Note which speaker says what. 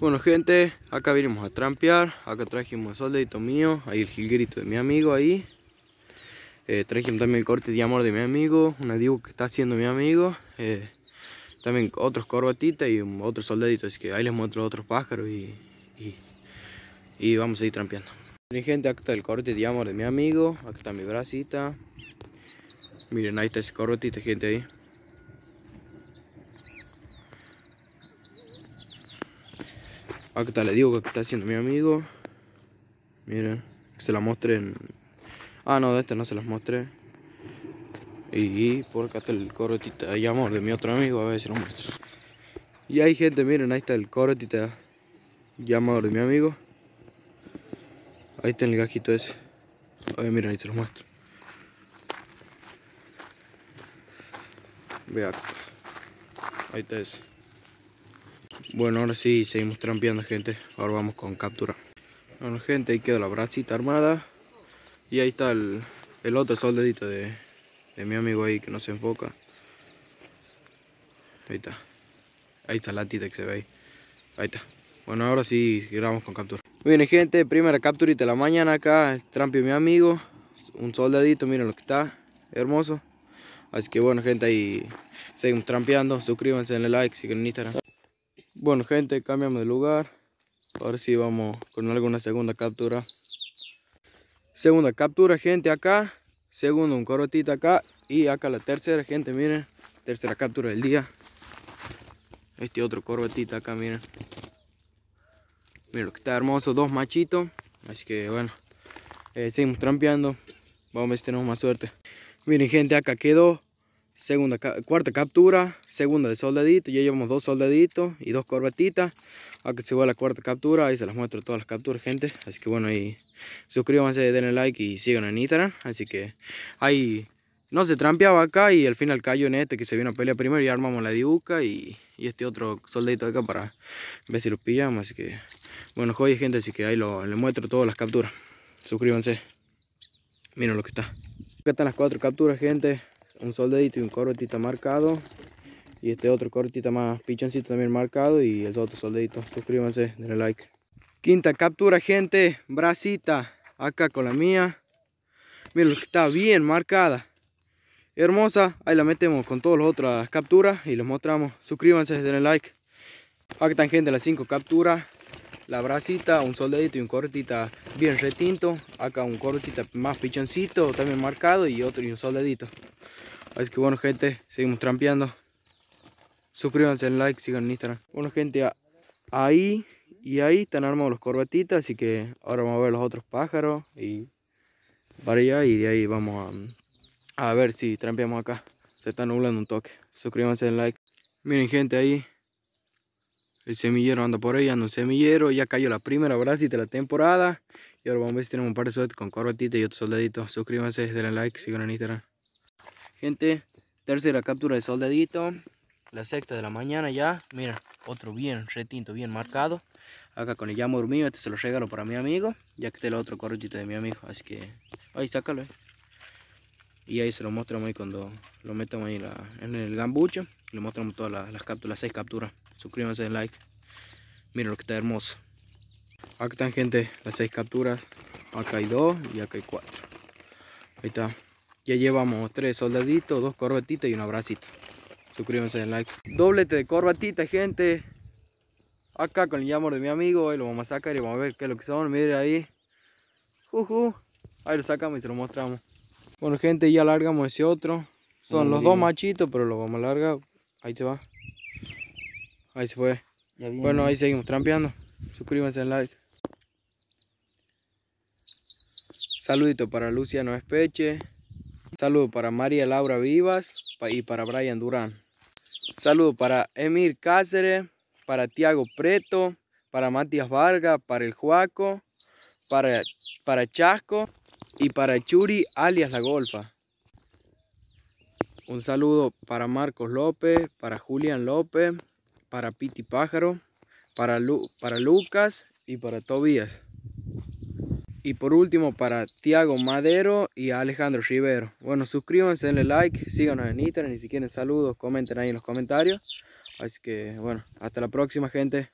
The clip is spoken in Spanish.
Speaker 1: Bueno gente, acá vinimos a trampear, acá trajimos un soldadito mío, ahí el jilguerito de mi amigo ahí. Eh, trajimos también el corte de amor de mi amigo, una adiós que está haciendo mi amigo. Eh, también otros corbatitas y otros soldaditos, así que ahí les muestro otros pájaros y, y, vamos a ir trampeando. Miren gente, acá está el corte de amor de mi amigo, acá está mi bracita. Miren, ahí está ese corbatita gente, ahí. Acá le digo que está haciendo mi amigo. Miren, Que se la en Ah, no, de este no se las mostré. Y por acá está el corotita de amor de mi otro amigo, a ver si lo muestro. Y hay gente, miren, ahí está el corotita Llamador de mi amigo. Ahí está el gajito ese. A ver, miren, ahí se los muestro. Vea. Ahí está ese. Bueno, ahora sí seguimos trampeando gente. Ahora vamos con captura. Bueno gente, ahí queda la bracita armada. Y ahí está el, otro soldadito de, mi amigo ahí que no se enfoca. Ahí está. Ahí está la tita que se ve ahí. Ahí está. Bueno, ahora sí grabamos con captura. Miren, gente, primera captura de la mañana acá. El trampio mi amigo. Un soldadito, miren lo que está. Hermoso. Así que bueno gente, ahí seguimos trampeando. Suscríbanse, denle like, sigan en Instagram. Bueno gente, cambiamos de lugar. ver si vamos con alguna segunda captura. Segunda captura, gente, acá. Segundo, un corotito acá. Y acá la tercera, gente, miren. Tercera captura del día. Este otro corbatita acá, miren. Miren lo que está hermoso, dos machitos. Así que bueno, eh, seguimos trampeando. Vamos a ver si tenemos más suerte. Miren gente, acá quedó segunda, cuarta captura, segunda de soldadito, ya llevamos dos soldaditos y dos corbatitas. Acá se va la cuarta captura, ahí se las muestro todas las capturas, gente. Así que bueno, ahí suscríbanse, denle like y sigan en Instagram. Así que ahí no se trampeaba acá y al final cayó en este que se vino a pelear primero y armamos la dibuca y, y este otro soldadito de acá para ver si los pillamos. Así que bueno, joye, gente, así que ahí lo, les muestro todas las capturas. Suscríbanse. Miren lo que está. Acá están las cuatro capturas, gente un soldadito y un corretito marcado. Y este otro corretito más pichoncito también marcado. Y el otro soldadito. Suscríbanse, denle like. Quinta captura, gente. Bracita. Acá con la mía. Miren, está bien marcada. Hermosa. Ahí la metemos con todas las otras capturas. Y los mostramos. Suscríbanse, denle like. Acá están, gente, las cinco capturas la bracita, un soldadito y un cortita bien retinto. Acá un cortita más pichoncito, también marcado y otro y un soldadito. Así que bueno gente, seguimos trampeando. Suscríbanse en like, sigan en Instagram. Bueno gente, ahí y ahí están armados los corbatitas, así que ahora vamos a ver los otros pájaros y para allá y de ahí vamos a, a ver si trampeamos acá. Se está nublando un toque. Suscríbanse en like. Miren gente ahí. El semillero anda por ahí, anda un semillero. Ya cayó la primera bracita de la temporada. Y ahora vamos a ver si tenemos un par de suerte con corbatitas y otro soldaditos Suscríbanse, denle like, sigan en Instagram. Gente, tercera captura de soldadito. La sexta de la mañana ya. Mira, otro bien retinto, bien marcado. Acá con el llamo mío, este se lo regalo para mi amigo. Ya que este el otro corrollito de mi amigo. Así que, ahí sácalo. Eh. Y ahí se lo mostramos ahí cuando lo metamos ahí en el gambucho. Le mostramos todas las, capturas, seis capturas. Suscríbanse, den like. Mira lo que está hermoso. Acá están gente las seis capturas. Acá hay dos y acá hay cuatro. Ahí está. Ya llevamos tres soldaditos, dos corbatitas y un abracito. Suscríbanse en like. Doblete de corbatita, gente. Acá con el amor de mi amigo. Ahí lo vamos a sacar y vamos a ver qué es lo que son. Miren ahí. Ahí lo sacamos y se lo mostramos. Bueno, gente, ya largamos ese otro. Son los dos machitos, pero lo vamos a largar. Ahí se va. Ahí se fue. Bueno, ahí seguimos trampeando. Suscríbanse en like. Saludito para Luciano Espeche. Saludo para María Laura Vivas y para Brian Durán. Saludo para Emir Cáceres, para Tiago Preto, para Matías Vargas, para El Juaco, para, para Chasco y para Churi alias La Golfa. Un saludo para Marcos López, para Julián López, para Piti Pájaro, para, para Lucas y para Tobías. Y por último para Tiago Madero y Alejandro Rivero. Bueno, suscríbanse, denle like, síganos en Instagram y si quieren saludos, comenten ahí en los comentarios. Así que bueno, hasta la próxima gente.